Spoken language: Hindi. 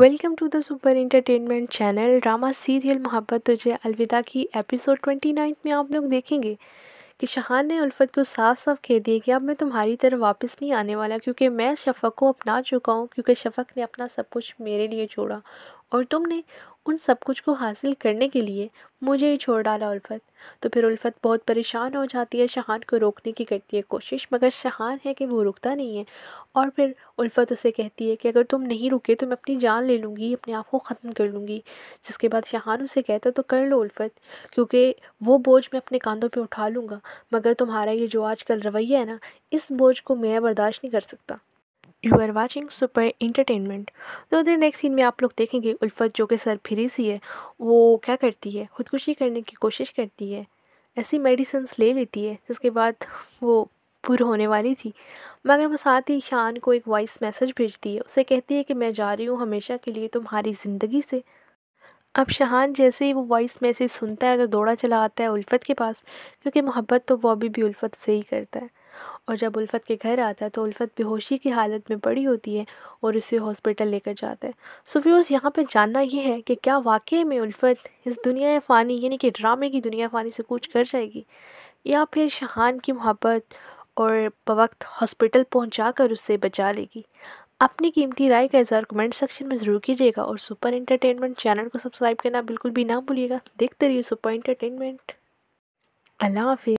welcome to the super entertainment channel drama serial मोहब्बत तुझे अलविदा की एपिसोड ट्वेंटी नाइन्थ में आप लोग देखेंगे कि शाहान ने उल्फत को साफ साफ कह दिया कि अब मैं तुम्हारी तरफ वापस नहीं आने वाला क्योंकि मैं शफक को अपना चुका हूँ क्योंकि शफक ने अपना सब कुछ मेरे लिए छोड़ा और तुमने उन सब कुछ को हासिल करने के लिए मुझे ही छोड़ डाला उल्फत तो फिर उल्फत बहुत परेशान हो जाती है शहान को रोकने की करती है कोशिश मगर शहान है कि वो रुकता नहीं है और फिर उल्फत उसे कहती है कि अगर तुम नहीं रुके तो मैं अपनी जान ले लूँगी अपने आप को ख़त्म कर लूँगी जिसके बाद शहान उसे कहता तो कर लो उल्फत क्योंकि वो बोझ मैं अपने कांधों पर उठा लूँगा मगर तुम्हारा ये जो आज कल रवैया है ना इस बोझ को मैं बर्दाश्त नहीं कर सकता you are watching super entertainment तो उधर नेक्स्ट सीन में आप लोग देखेंगे उल्फत जो कि सर फिरी सी है वो क्या करती है ख़ुदकुशी करने की कोशिश करती है ऐसी मेडिसन्स ले लेती है जिसके बाद वो पूर होने वाली थी मगर वो साथ ही शान को एक वॉइस मैसेज भेजती है उसे कहती है कि मैं जा रही हूँ हमेशा के लिए तुम्हारी ज़िंदगी से अब शाहान जैसे ही वो वॉइस मैसेज सुनता है तो दौड़ा चला आता है उल्फत के पास क्योंकि मोहब्बत तो वो अभी भी उल्फत से ही करता है और जब उल्फ़त के घर आता है तो उल्फ़त बेहोशी की हालत में पड़ी होती है और उसे हॉस्पिटल लेकर जाता है सो व्यूअर्स यहाँ पर जानना यह है कि क्या वाकई में उल्फ़त इस दुनिया फ़ानी यानी कि ड्रामे की दुनिया फ़ानी से कूच कर जाएगी या फिर शहान की मोहब्बत और बवक्त हॉस्पिटल पहुँचा कर उससे बचा लेगी अपनी कीमती राय का इजहार कमेंट सेक्शन में ज़रूर कीजिएगा और सुपर इंटरटेनमेंट चैनल को सब्सक्राइब करना बिल्कुल भी ना भूलिएगा देखते रहिए सुपर इंटरटेनमेंट अल्लाह हाफि